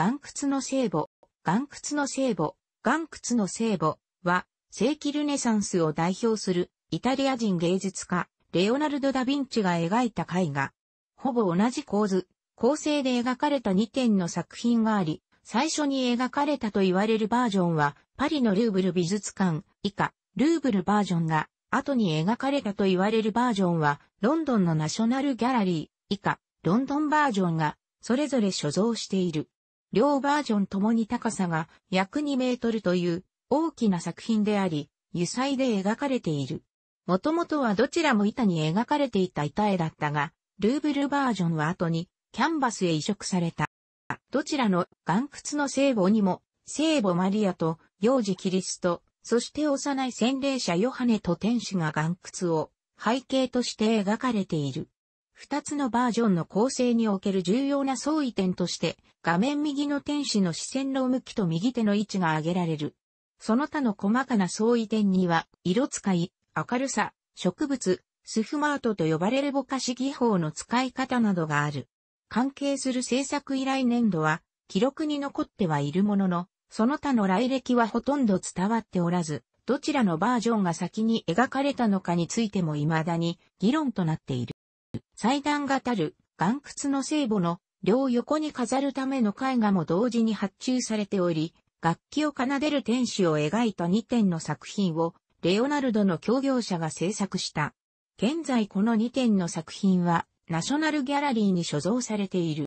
岩窟の聖母、岩窟の聖母、岩窟の聖母は、世紀ルネサンスを代表するイタリア人芸術家、レオナルド・ダ・ヴィンチが描いた絵画。ほぼ同じ構図、構成で描かれた2点の作品があり、最初に描かれたと言われるバージョンは、パリのルーブル美術館以下、ルーブルバージョンが、後に描かれたと言われるバージョンは、ロンドンのナショナルギャラリー以下、ロンドンバージョンが、それぞれ所蔵している。両バージョンともに高さが約2メートルという大きな作品であり、油彩で描かれている。もともとはどちらも板に描かれていた板絵だったが、ルーブルバージョンは後にキャンバスへ移植された。どちらの岩窟の聖母にも、聖母マリアと幼児キリスト、そして幼い洗礼者ヨハネと天使が岩窟を背景として描かれている。二つのバージョンの構成における重要な相違点として、画面右の天使の視線の向きと右手の位置が挙げられる。その他の細かな相違点には、色使い、明るさ、植物、スフマートと呼ばれるぼかし技法の使い方などがある。関係する制作依頼年度は、記録に残ってはいるものの、その他の来歴はほとんど伝わっておらず、どちらのバージョンが先に描かれたのかについても未だに議論となっている。祭壇がたる岩窟の聖母の両横に飾るための絵画も同時に発注されており、楽器を奏でる天使を描いた2点の作品を、レオナルドの協業者が制作した。現在この2点の作品は、ナショナルギャラリーに所蔵されている。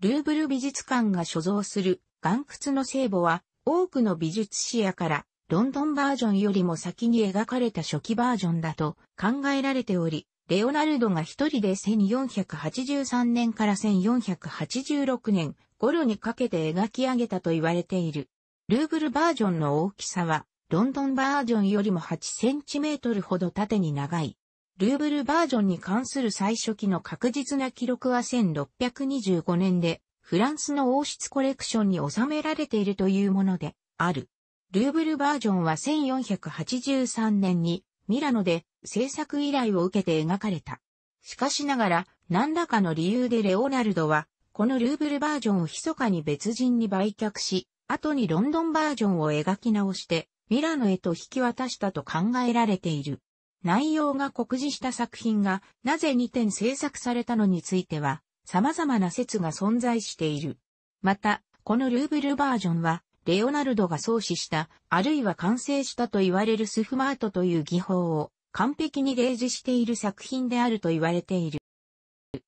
ルーブル美術館が所蔵する岩窟の聖母は、多くの美術視野から、ロンドンバージョンよりも先に描かれた初期バージョンだと考えられており、レオナルドが一人で1483年から1486年頃にかけて描き上げたと言われている。ルーブルバージョンの大きさは、ロンドンバージョンよりも8センチメートルほど縦に長い。ルーブルバージョンに関する最初期の確実な記録は1625年で、フランスの王室コレクションに収められているというもので、ある。ルーブルバージョンは1483年にミラノで制作依頼を受けて描かれた。しかしながら、何らかの理由でレオナルドは、このルーブルバージョンを密かに別人に売却し、後にロンドンバージョンを描き直して、ミラノへと引き渡したと考えられている。内容が告示した作品がなぜ2点制作されたのについては様々な説が存在している。また、このルーブルバージョンはレオナルドが創始した、あるいは完成したと言われるスフマートという技法を完璧に例示している作品であると言われている。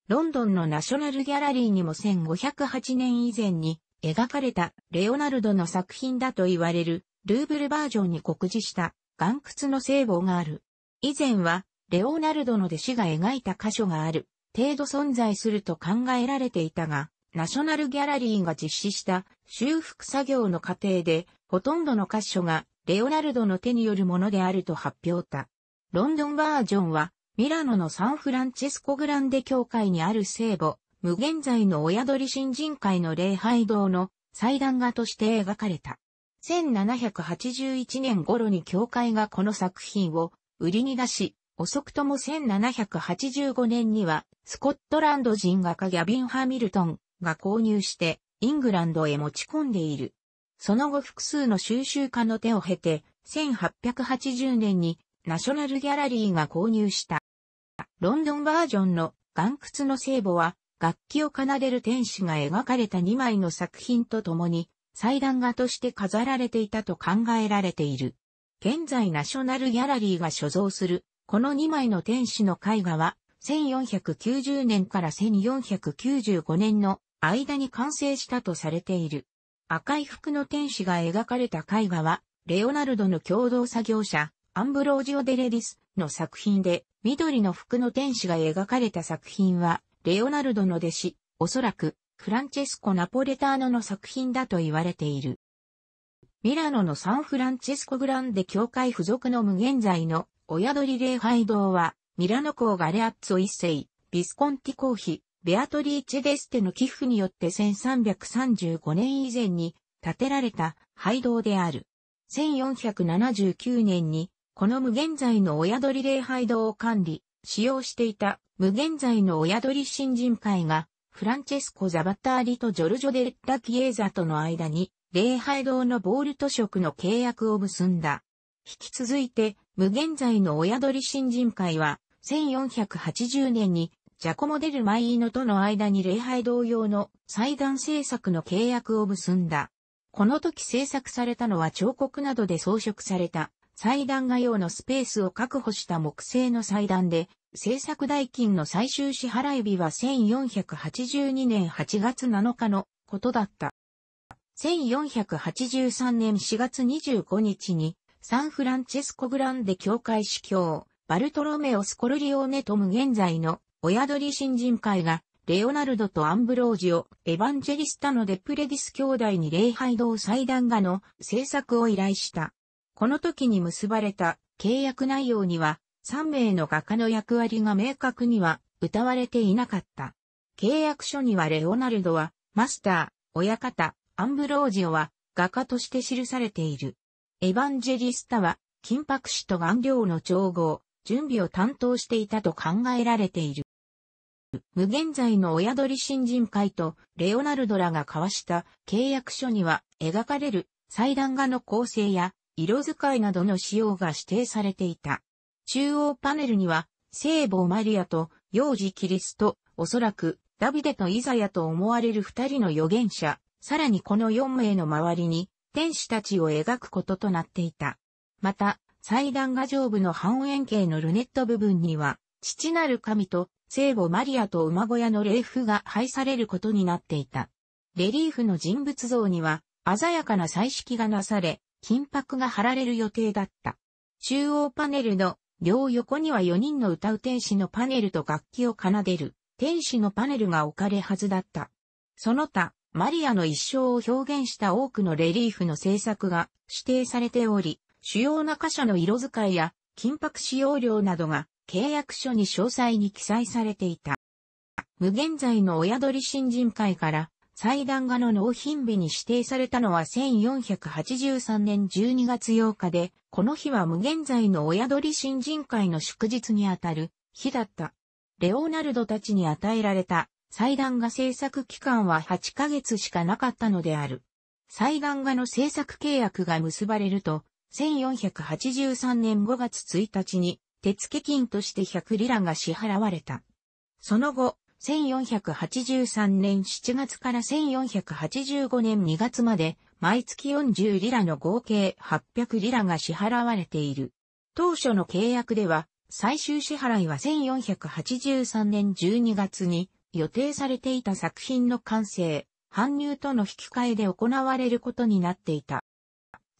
ロンドンのナショナルギャラリーにも1508年以前に描かれたレオナルドの作品だと言われるルーブルバージョンに告示した岩窟の聖望がある。以前はレオナルドの弟子が描いた箇所がある程度存在すると考えられていたが、ナショナルギャラリーが実施した修復作業の過程で、ほとんどの箇所がレオナルドの手によるものであると発表た。ロンドンバージョンは、ミラノのサンフランチェスコグランデ教会にある聖母、無限在の親鳥新人会の礼拝堂の祭壇画として描かれた。1781年頃に教会がこの作品を売りに出し、遅くとも1785年には、スコットランド人画家ギャビン・ハミルトン、が購入してイングランドへ持ち込んでいる。その後複数の収集家の手を経て、1880年にナショナルギャラリーが購入した。ロンドンバージョンの岩窟の聖母は、楽器を奏でる天使が描かれた2枚の作品とともに、祭壇画として飾られていたと考えられている。現在ナショナルギャラリーが所蔵する、この2枚の天使の絵画は、1490年から1495年の間に完成したとされている。赤い服の天使が描かれた絵画は、レオナルドの共同作業者、アンブロージオ・デレディスの作品で、緑の服の天使が描かれた作品は、レオナルドの弟子、おそらく、フランチェスコ・ナポレターノの作品だと言われている。ミラノのサンフランチェスコ・グランデ教会付属の無限在の親鳥礼拝堂は、ミラノ公ガレアッツォ一世、ビスコンティ公妃、ベアトリーチェ・デステの寄付によって1335年以前に建てられた廃道である。1479年に、この無限在の親鳥礼拝堂を管理、使用していた無限在の親鳥新人会が、フランチェスコ・ザバッターリとジョルジョ・デッラ・キエーザとの間に、礼拝堂のボール図食の契約を結んだ。引き続いて、無限在の親鳥新人会は、1480年にジャコモ・デル・マイーノとの間に礼拝同様の祭壇制作の契約を結んだ。この時制作されたのは彫刻などで装飾された祭壇画用のスペースを確保した木製の祭壇で、制作代金の最終支払い日は1482年8月7日のことだった。1483年4月25日にサンフランチェスコグランデ教会司教、バルトロメオ・スコルリオネトム現在の親鳥新人会が、レオナルドとアンブロージオ、エヴァンジェリスタのデプレディス兄弟に礼拝堂祭壇画の制作を依頼した。この時に結ばれた契約内容には、3名の画家の役割が明確には歌われていなかった。契約書にはレオナルドは、マスター、親方、アンブロージオは、画家として記されている。エヴァンジェリスタは、金箔師と顔料の調合、準備を担当していたと考えられている。無限在の親鳥新人会とレオナルドらが交わした契約書には描かれる祭壇画の構成や色使いなどの仕様が指定されていた。中央パネルには聖母マリアと幼児キリスト、おそらくダビデとイザヤと思われる二人の預言者、さらにこの四名の周りに天使たちを描くこととなっていた。また、祭壇画上部の半円形のルネット部分には、父なる神と聖母マリアと馬小屋の礼服が配されることになっていた。レリーフの人物像には、鮮やかな彩色がなされ、金箔が貼られる予定だった。中央パネルの両横には4人の歌う天使のパネルと楽器を奏でる天使のパネルが置かれはずだった。その他、マリアの一生を表現した多くのレリーフの制作が指定されており、主要な箇所の色使いや金箔使用量などが契約書に詳細に記載されていた。無限在の親鳥新人会から祭壇画の納品日に指定されたのは1483年12月8日で、この日は無限在の親鳥新人会の祝日にあたる日だった。レオナルドたちに与えられた祭壇画制作期間は8ヶ月しかなかったのである。祭壇画の制作契約が結ばれると、1483年5月1日に手付金として100リラが支払われた。その後、1483年7月から1485年2月まで、毎月40リラの合計800リラが支払われている。当初の契約では、最終支払いは1483年12月に予定されていた作品の完成、搬入との引き換えで行われることになっていた。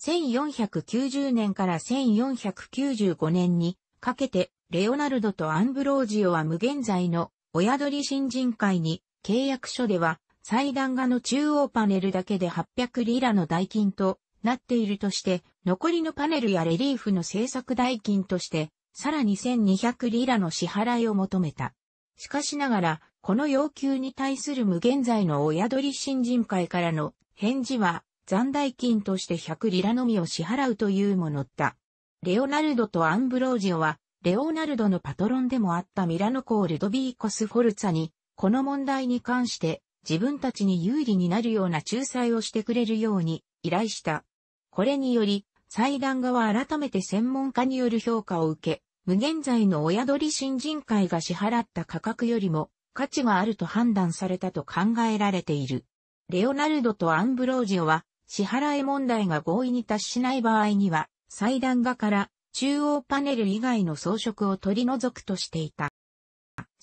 1490年から1495年にかけて、レオナルドとアンブロージオは無限在の親鳥新人会に契約書では祭壇画の中央パネルだけで800リラの代金となっているとして、残りのパネルやレリーフの制作代金として、さらに1200リラの支払いを求めた。しかしながら、この要求に対する無限在の親鳥新人会からの返事は、残代金として100リラのみを支払うというものだ。レオナルドとアンブロージオは、レオナルドのパトロンでもあったミラノ公ルドビーコス・フォルツァに、この問題に関して自分たちに有利になるような仲裁をしてくれるように依頼した。これにより、祭壇側改めて専門家による評価を受け、無限在の親鳥新人会が支払った価格よりも価値があると判断されたと考えられている。レオナルドとアンブロージオは支払い問題が合意に達しない場合には祭壇画から中央パネル以外の装飾を取り除くとしていた。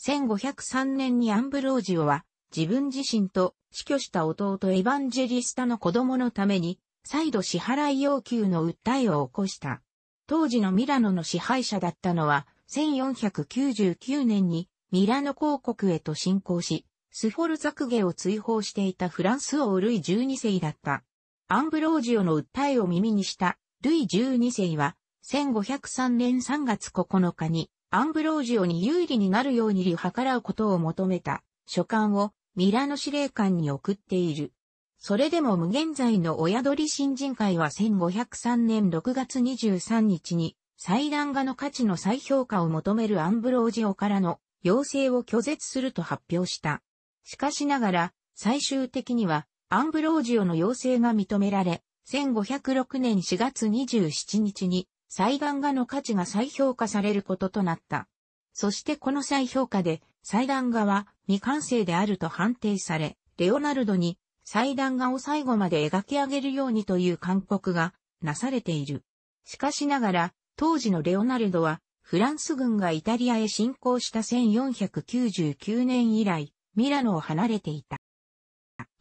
1503年にアンブロージオは自分自身と死去した弟エヴァンジェリスタの子供のために再度支払い要求の訴えを起こした。当時のミラノの支配者だったのは1499年にミラノ公国へと侵攻し、スフォルザクゲを追放していたフランス王ルイ12世だった。アンブロージオの訴えを耳にしたルイ12世は、1503年3月9日に、アンブロージオに有利になるようにハからうことを求めた書簡をミラノ司令官に送っている。それでも無限在の親鳥新人会は1503年6月23日に、祭壇画の価値の再評価を求めるアンブロージオからの要請を拒絶すると発表した。しかしながら、最終的にはアンブロージオの要請が認められ、1506年4月27日に、祭壇画の価値が再評価されることとなった。そしてこの再評価で、祭壇画は未完成であると判定され、レオナルドに祭壇画を最後まで描き上げるようにという勧告がなされている。しかしながら、当時のレオナルドは、フランス軍がイタリアへ侵攻した1499年以来、ミラノを離れていた。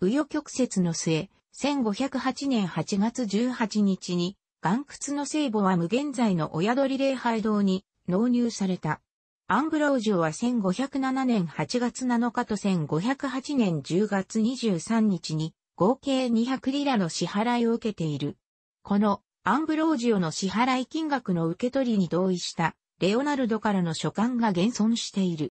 右与曲折の末、1508年8月18日に、岩窟の聖母は無現在の親鳥礼拝堂に納入された。アングロージオは1507年8月7日と1508年10月23日に合計200リラの支払いを受けている。このアングロージオの支払い金額の受け取りに同意したレオナルドからの書簡が現存している。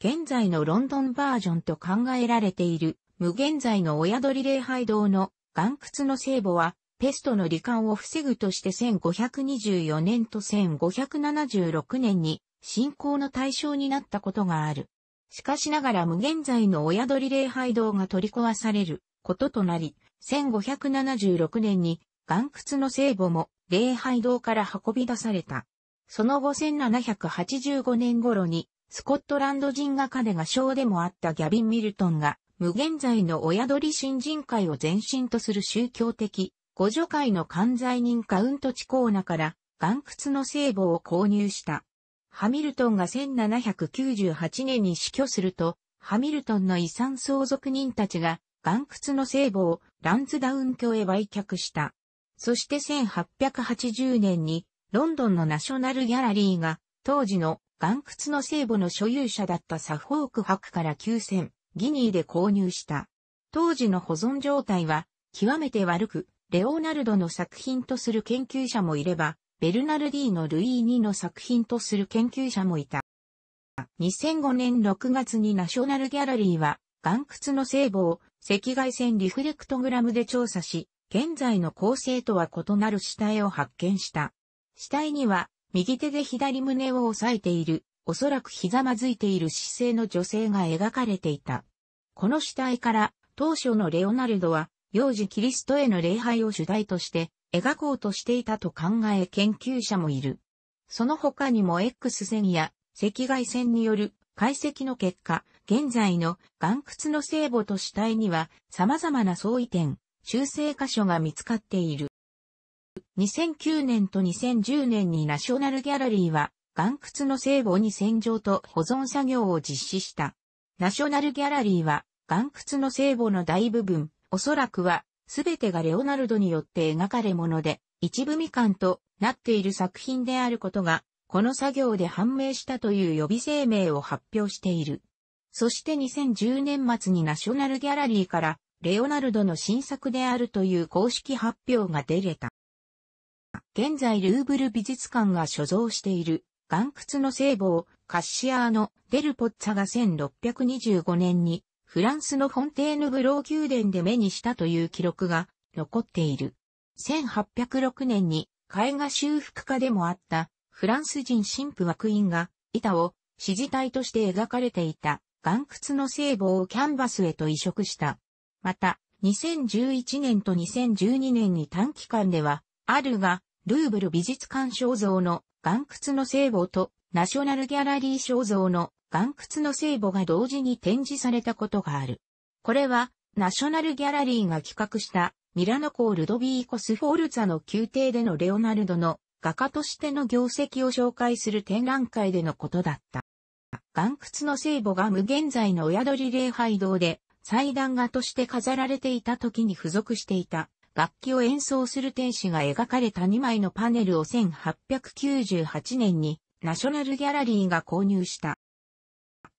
現在のロンドンバージョンと考えられている無限在の親鳥礼拝堂の岩窟の聖母は、ペストの罹患を防ぐとして1524年と1576年に信仰の対象になったことがある。しかしながら無限在の親鳥礼拝堂が取り壊されることとなり、1576年に岩窟の聖母も礼拝堂から運び出された。その後1785年頃にスコットランド人画家で画商でもあったギャビン・ミルトンが無限罪の親鳥新人会を前身とする宗教的、互助会の管罪人カウント地コーナから、岩窟の聖母を購入した。ハミルトンが1798年に死去すると、ハミルトンの遺産相続人たちが、岩窟の聖母をランズダウン教へ売却した。そして1880年に、ロンドンのナショナルギャラリーが、当時の岩窟の聖母の所有者だったサフォーク博から休戦。ギニーで購入した。当時の保存状態は極めて悪く、レオナルドの作品とする研究者もいれば、ベルナルディのルイーニの作品とする研究者もいた。2005年6月にナショナルギャラリーは、岩窟の聖母を赤外線リフレクトグラムで調査し、現在の構成とは異なる死体を発見した。死体には、右手で左胸を押さえているおそらくひざまずいている姿勢の女性が描かれていた。この死体から当初のレオナルドは幼児キリストへの礼拝を主題として描こうとしていたと考え研究者もいる。その他にも X 線や赤外線による解析の結果、現在の岩窟の聖母と死体には様々な相違点、修正箇所が見つかっている。2009年と2010年にナショナルギャラリーは岩窟の聖母に洗浄と保存作業を実施した。ナショナルギャラリーは、岩窟の聖母の大部分、おそらくは、すべてがレオナルドによって描かれもので、一部未完となっている作品であることが、この作業で判明したという予備声明を発表している。そして2010年末にナショナルギャラリーから、レオナルドの新作であるという公式発表が出れた。現在ルーブル美術館が所蔵している岩窟の聖母、カッシアーノ・デルポッツァが1625年に、フランスのフォンテーヌブロー宮殿で目にしたという記録が残っている。1806年に絵画修復家でもあったフランス人神父はクインが板を指示体として描かれていた岩窟の聖母をキャンバスへと移植した。また、2011年と2012年に短期間では、あるが、ルーブル美術館肖像の岩窟の聖母とナショナルギャラリー肖像の岩窟の聖母が同時に展示されたことがある。これはナショナルギャラリーが企画したミラノコールドビーコスフォルツァの宮廷でのレオナルドの画家としての業績を紹介する展覧会でのことだった。岩窟の聖母が無限在の親鳥礼拝堂で祭壇画として飾られていた時に付属していた楽器を演奏する天使が描かれた2枚のパネルを1898年にナショナルギャラリーが購入した。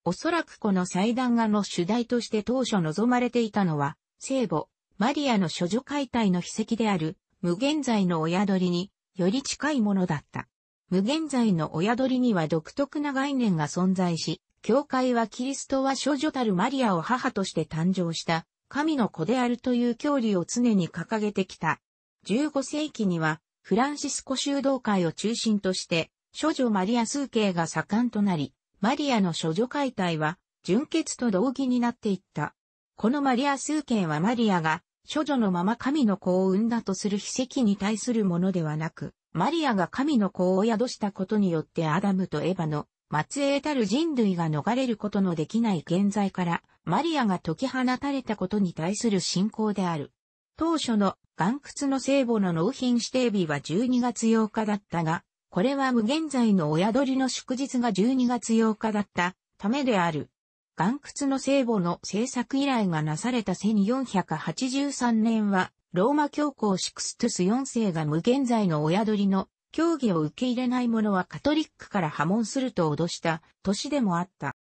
おそらくこの祭壇画の主題として当初望まれていたのは、聖母、マリアの処女解体の秘跡である、無限在の親鳥により近いものだった。無限在の親鳥には独特な概念が存在し、教会はキリストは諸女たるマリアを母として誕生した神の子であるという教理を常に掲げてきた。15世紀には、フランシスコ修道会を中心として、諸女マリア数形が盛んとなり、マリアの諸女解体は、純血と同義になっていった。このマリア数形はマリアが、諸女のまま神の子を産んだとする秘跡に対するものではなく、マリアが神の子を宿したことによってアダムとエヴァの末裔たる人類が逃れることのできない現在からマリアが解き放たれたことに対する信仰である。当初の岩窟の聖母の納品指定日は12月8日だったが、これは無限在の親鳥の祝日が12月8日だったためである。岩窟の聖母の制作依頼がなされた1483年は、ローマ教皇シクストゥス4世が無限在の親鳥の教義を受け入れない者はカトリックから破門すると脅した年でもあった。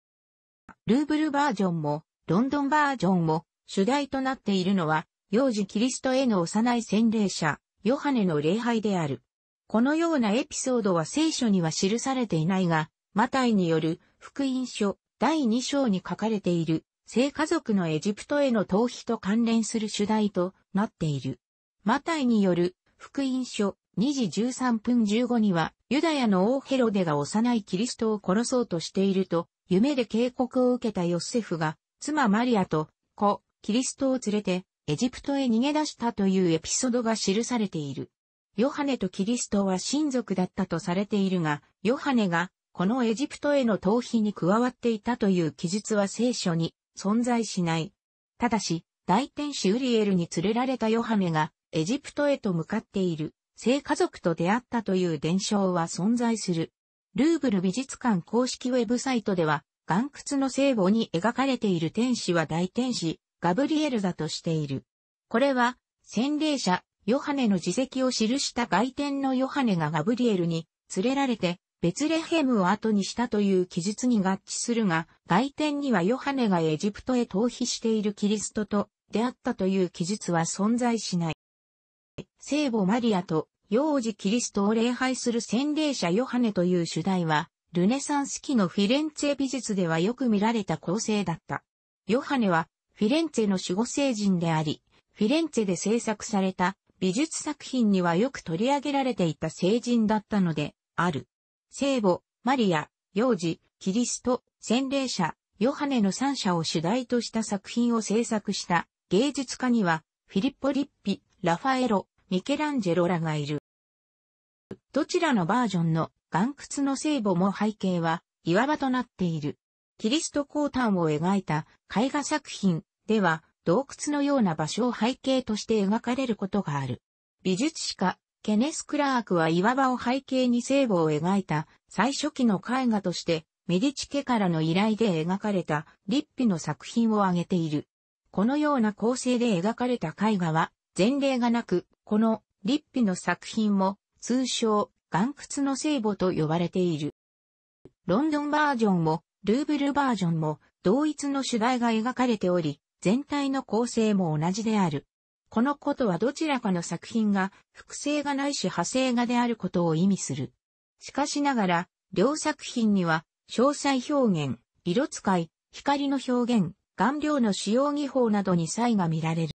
ルーブルバージョンもロンドンバージョンも主題となっているのは、幼児キリストへの幼い洗礼者、ヨハネの礼拝である。このようなエピソードは聖書には記されていないが、マタイによる福音書第2章に書かれている、聖家族のエジプトへの逃避と関連する主題となっている。マタイによる福音書2時13分15には、ユダヤの王ヘロデが幼いキリストを殺そうとしていると、夢で警告を受けたヨセフが、妻マリアと子、キリストを連れてエジプトへ逃げ出したというエピソードが記されている。ヨハネとキリストは親族だったとされているが、ヨハネがこのエジプトへの逃避に加わっていたという記述は聖書に存在しない。ただし、大天使ウリエルに連れられたヨハネがエジプトへと向かっている聖家族と出会ったという伝承は存在する。ルーブル美術館公式ウェブサイトでは岩窟の聖母に描かれている天使は大天使、ガブリエルだとしている。これは、洗礼者、ヨハネの自責を記した外典のヨハネがガブリエルに連れられて、ベツレヘムを後にしたという記述に合致するが、外天にはヨハネがエジプトへ逃避しているキリストと出会ったという記述は存在しない。聖母マリアと幼児キリストを礼拝する洗礼者ヨハネという主題は、ルネサンス期のフィレンツェ美術ではよく見られた構成だった。ヨハネはフィレンツェの守護聖人であり、フィレンツェで制作された美術作品にはよく取り上げられていた聖人だったので、ある。聖母、マリア、幼児、キリスト、洗礼者、ヨハネの三者を主題とした作品を制作した芸術家には、フィリッポ・リッピ、ラファエロ、ミケランジェロらがいる。どちらのバージョンの岩窟の聖母も背景は岩場となっている。キリスト降誕を描いた絵画作品では洞窟のような場所を背景として描かれることがある。美術史家、ケネス・クラークは岩場を背景に聖母を描いた最初期の絵画としてメディチ家からの依頼で描かれた立碑の作品を挙げている。このような構成で描かれた絵画は前例がなく、この立碑の作品も通称岩窟の聖母と呼ばれている。ロンドンバージョンも、ルーブルバージョンも、同一の主題が描かれており、全体の構成も同じである。このことはどちらかの作品が、複製がないし派生画であることを意味する。しかしながら、両作品には、詳細表現、色使い、光の表現、顔料の使用技法などに差異が見られる。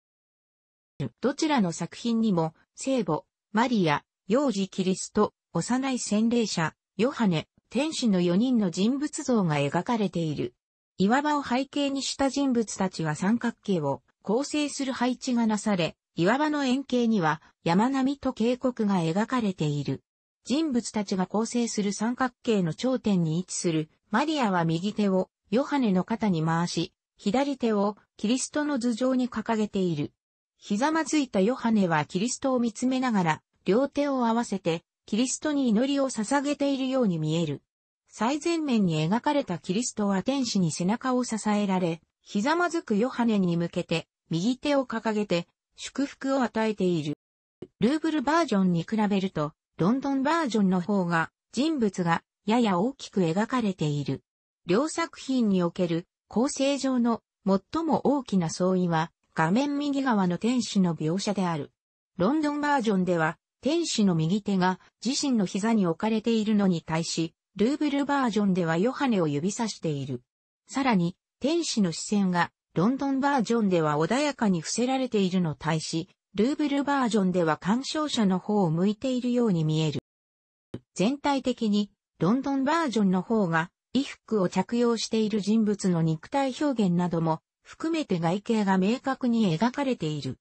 どちらの作品にも、聖母、マリア、幼児キリスト、幼い洗礼者、ヨハネ、天使の4人の人物像が描かれている。岩場を背景にした人物たちは三角形を構成する配置がなされ、岩場の円形には山並みと渓谷が描かれている。人物たちが構成する三角形の頂点に位置するマリアは右手をヨハネの肩に回し、左手をキリストの頭上に掲げている。ひざまずいたヨハネはキリストを見つめながら、両手を合わせてキリストに祈りを捧げているように見える。最前面に描かれたキリストは天使に背中を支えられ、ひざまずくヨハネに向けて、右手を掲げて、祝福を与えている。ルーブルバージョンに比べると、ロンドンバージョンの方が、人物が、やや大きく描かれている。両作品における、構成上の、最も大きな相違は、画面右側の天使の描写である。ロンドンバージョンでは、天使の右手が自身の膝に置かれているのに対し、ルーブルバージョンではヨハネを指さしている。さらに、天使の視線がロンドンバージョンでは穏やかに伏せられているの対し、ルーブルバージョンでは鑑賞者の方を向いているように見える。全体的に、ロンドンバージョンの方が、衣服を着用している人物の肉体表現なども含めて外形が明確に描かれている。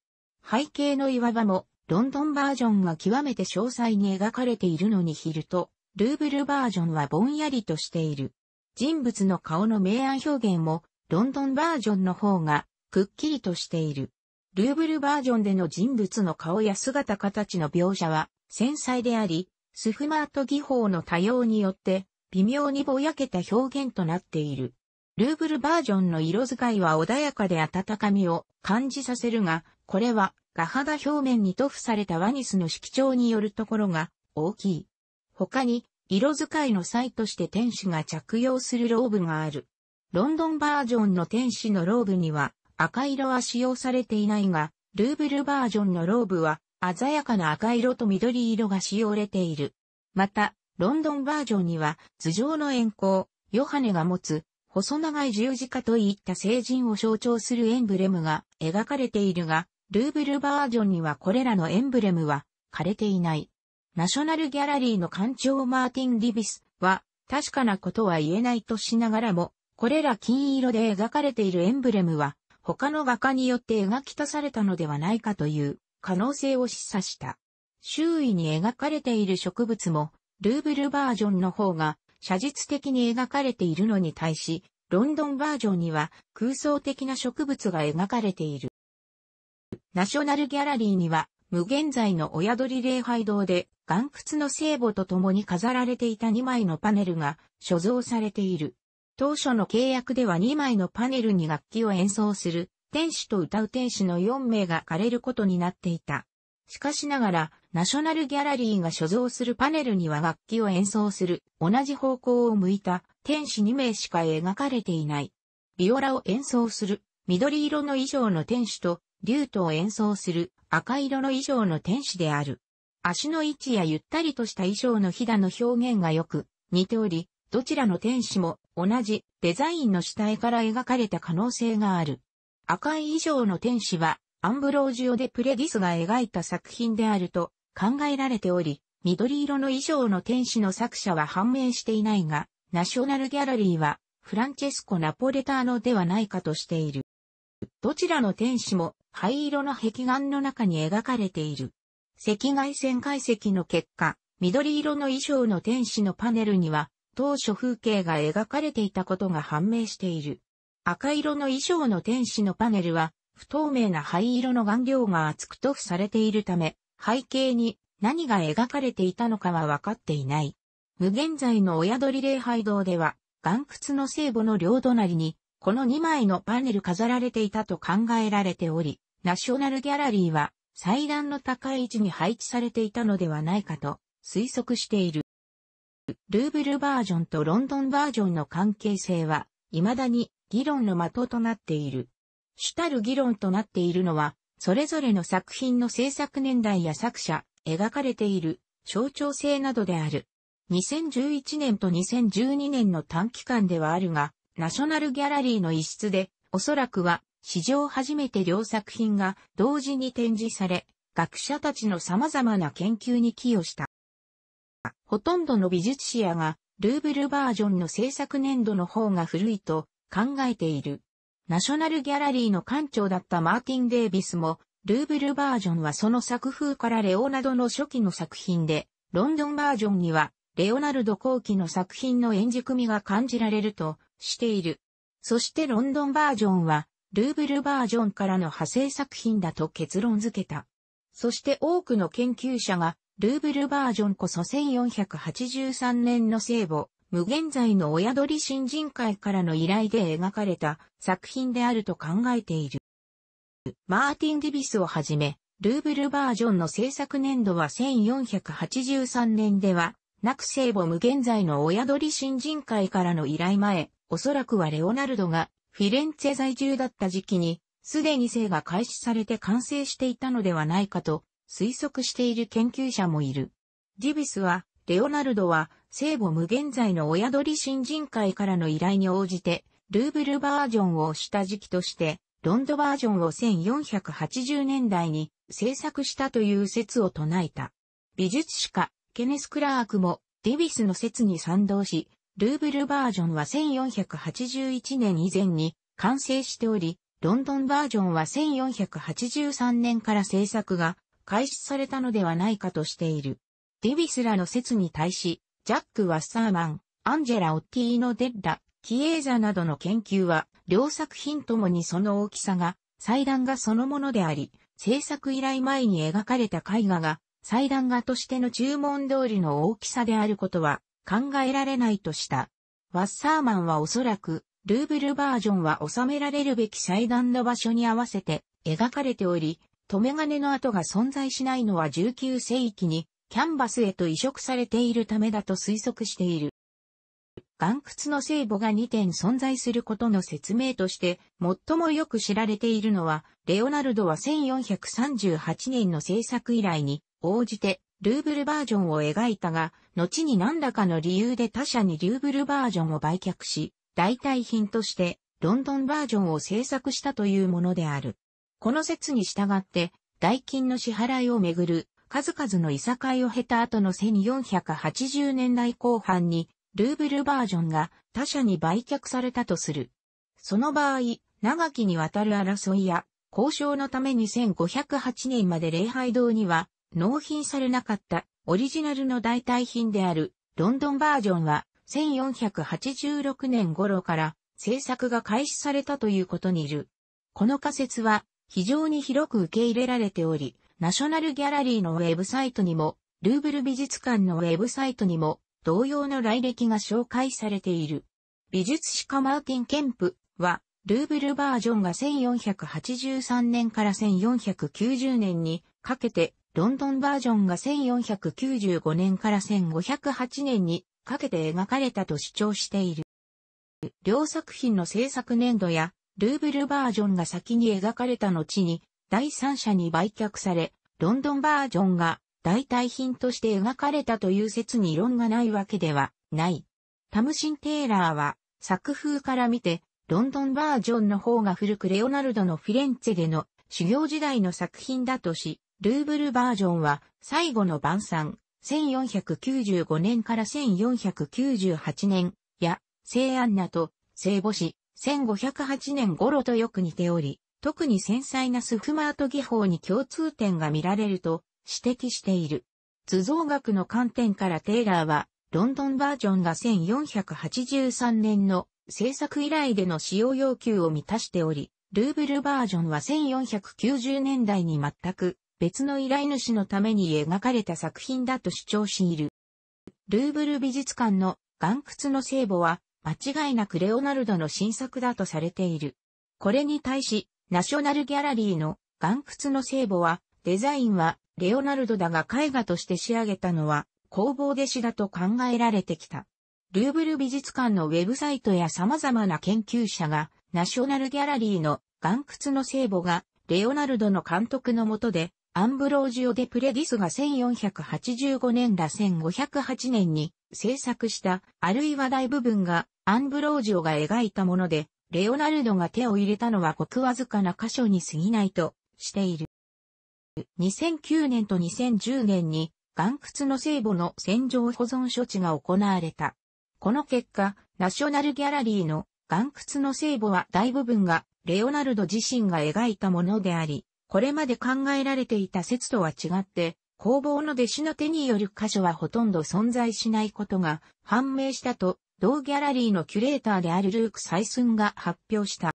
背景の岩場もロンドンバージョンが極めて詳細に描かれているのにヒルト、ルーブルバージョンはぼんやりとしている。人物の顔の明暗表現も、ロンドンバージョンの方が、くっきりとしている。ルーブルバージョンでの人物の顔や姿形の描写は、繊細であり、スフマート技法の多用によって、微妙にぼやけた表現となっている。ルーブルバージョンの色使いは穏やかで温かみを感じさせるが、これは画肌表面に塗布されたワニスの色調によるところが大きい。他に、色使いの際として天使が着用するローブがある。ロンドンバージョンの天使のローブには赤色は使用されていないが、ルーブルバージョンのローブは鮮やかな赤色と緑色が使用れている。また、ロンドンバージョンには頭上の円光、ヨハネが持つ細長い十字架といった聖人を象徴するエンブレムが描かれているが、ルーブルバージョンにはこれらのエンブレムは枯れていない。ナショナルギャラリーの館長マーティン・リビスは確かなことは言えないとしながらも、これら金色で描かれているエンブレムは他の画家によって描き足されたのではないかという可能性を示唆した。周囲に描かれている植物もルーブルバージョンの方が写実的に描かれているのに対し、ロンドンバージョンには空想的な植物が描かれている。ナショナルギャラリーには、無限在の親鳥礼拝堂で、岩窟の聖母と共に飾られていた2枚のパネルが所蔵されている。当初の契約では2枚のパネルに楽器を演奏する、天使と歌う天使の4名が枯れることになっていた。しかしながら、ナショナルギャラリーが所蔵するパネルには楽器を演奏する、同じ方向を向いた天使2名しか描かれていない。ビオラを演奏する、緑色の衣装の天使と竜と演奏する赤色の衣装の天使である。足の位置やゆったりとした衣装のひだの表現がよく似ており、どちらの天使も同じデザインの主体から描かれた可能性がある。赤い衣装の天使はアンブロージオでプレディスが描いた作品であると考えられており、緑色の衣装の天使の作者は判明していないが、ナショナルギャラリーはフランチェスコ・ナポレターノではないかとしている。どちらの天使も灰色の壁岸の中に描かれている。赤外線解析の結果、緑色の衣装の天使のパネルには、当初風景が描かれていたことが判明している。赤色の衣装の天使のパネルは、不透明な灰色の顔料が厚く塗布されているため、背景に何が描かれていたのかは分かっていない。無限在の親鳥礼拝堂では、岩窟の聖母の両隣に、この2枚のパネル飾られていたと考えられており、ナショナルギャラリーは祭壇の高い位置に配置されていたのではないかと推測している。ルーブルバージョンとロンドンバージョンの関係性は、未だに議論の的となっている。主たる議論となっているのは、それぞれの作品の制作年代や作者、描かれている象徴性などである。2011年と2012年の短期間ではあるが、ナショナルギャラリーの一室で、おそらくは史上初めて両作品が同時に展示され、学者たちの様々な研究に寄与した。ほとんどの美術史やが、ルーブルバージョンの制作年度の方が古いと考えている。ナショナルギャラリーの館長だったマーティン・デイビスも、ルーブルバージョンはその作風からレオなどの初期の作品で、ロンドンバージョンにはレオナルド・後期の作品の演じ組みが感じられるとしている。そしてロンドンバージョンは、ルーブルバージョンからの派生作品だと結論付けた。そして多くの研究者が、ルーブルバージョンこそ1483年の聖母、無限在の親鳥新人会からの依頼で描かれた作品であると考えている。マーティン・ディビスをはじめ、ルーブルバージョンの制作年度は1483年では、なく聖母無限現在の親鳥新人会からの依頼前、おそらくはレオナルドがフィレンツェ在住だった時期に、すでに生が開始されて完成していたのではないかと推測している研究者もいる。ジビスは、レオナルドは、聖母無現在の親鳥新人会からの依頼に応じて、ルーブルバージョンをした時期として、ロンドバージョンを1480年代に制作したという説を唱えた。美術史家、ケネス・クラークもデヴィスの説に賛同し、ルーブルバージョンは1481年以前に完成しており、ロンドンバージョンは1483年から制作が開始されたのではないかとしている。デヴィスらの説に対し、ジャック・ワッサーマン、アンジェラ・オッティーノ・デッラ、キエーザなどの研究は、両作品ともにその大きさが、祭壇がそのものであり、制作依頼前に描かれた絵画が、祭壇画としての注文通りの大きさであることは考えられないとした。ワッサーマンはおそらく、ルーブルバージョンは収められるべき祭壇の場所に合わせて描かれており、留め金の跡が存在しないのは19世紀にキャンバスへと移植されているためだと推測している。岩窟の聖母が2点存在することの説明として、最もよく知られているのは、レオナルドは1438年の制作以来に、応じてルーブルバージョンを描いたが、後に何らかの理由で他社にルーブルバージョンを売却し、代替品としてロンドンバージョンを制作したというものである。この説に従って、代金の支払いをめぐる数々のいさかいを経た後の1480年代後半に、ルーブルバージョンが他社に売却されたとする。その場合、長きにわたる争いや、交渉のために1508年まで礼拝堂には納品されなかったオリジナルの代替品であるロンドンバージョンは1486年頃から制作が開始されたということにいる。この仮説は非常に広く受け入れられており、ナショナルギャラリーのウェブサイトにも、ルーブル美術館のウェブサイトにも同様の来歴が紹介されている。美術史家マーティン・ケンプは、ルーブルバージョンが1483年から1490年にかけてロンドンバージョンが1495年から1508年にかけて描かれたと主張している。両作品の制作年度や、ルーブルバージョンが先に描かれた後に、第三者に売却され、ロンドンバージョンが代替品として描かれたという説に異論がないわけではない。タムシン・テイラーは作風から見て、ロンドンバージョンの方が古くレオナルドのフィレンツェでの修行時代の作品だとし、ルーブルバージョンは最後の晩餐、1495年から1498年、や、聖安ナと聖母子、1508年頃とよく似ており、特に繊細なスフマート技法に共通点が見られると指摘している。図像学の観点からテイラーは、ロンドンバージョンが1483年の制作依頼での使用要求を満たしており、ルーブルバージョンは1490年代に全く別の依頼主のために描かれた作品だと主張している。ルーブル美術館の岩窟の聖母は間違いなくレオナルドの新作だとされている。これに対し、ナショナルギャラリーの岩窟の聖母はデザインはレオナルドだが絵画として仕上げたのは工房弟子だと考えられてきた。ルーブル美術館のウェブサイトや様々な研究者がナショナルギャラリーの岩窟の聖母がレオナルドの監督のもとでアンブロージオ・デ・プレディスが1485年ら1508年に制作した、あるいは大部分がアンブロージオが描いたもので、レオナルドが手を入れたのはごくわずかな箇所に過ぎないとしている。2009年と2010年に岩窟の聖母の戦場保存処置が行われた。この結果、ナショナルギャラリーの岩窟の聖母は大部分がレオナルド自身が描いたものであり、これまで考えられていた説とは違って、工房の弟子の手による箇所はほとんど存在しないことが判明したと、同ギャラリーのキュレーターであるルーク・サイスンが発表した。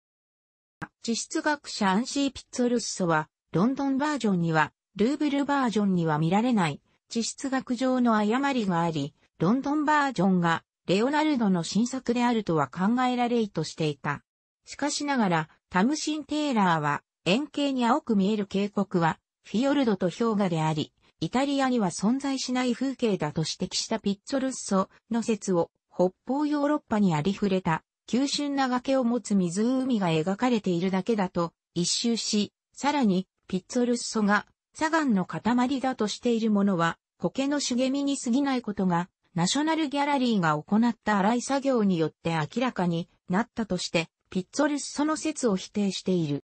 地質学者アンシー・ピッツォルッソは、ロンドンバージョンには、ルーブルバージョンには見られない、地質学上の誤りがあり、ロンドンバージョンが、レオナルドの新作であるとは考えられいとしていた。しかしながら、タムシン・テイラーは、円形に青く見える渓谷は、フィヨルドと氷河であり、イタリアには存在しない風景だと指摘したピッツォルッソの説を、北方ヨーロッパにありふれた、急峻な崖を持つ湖が描かれているだけだと、一周し、さらに、ピッツォルッソが、砂岩の塊だとしているものは、苔の茂みに過ぎないことが、ナショナルギャラリーが行った荒い作業によって明らかになったとして、ピッツォルッソの説を否定している。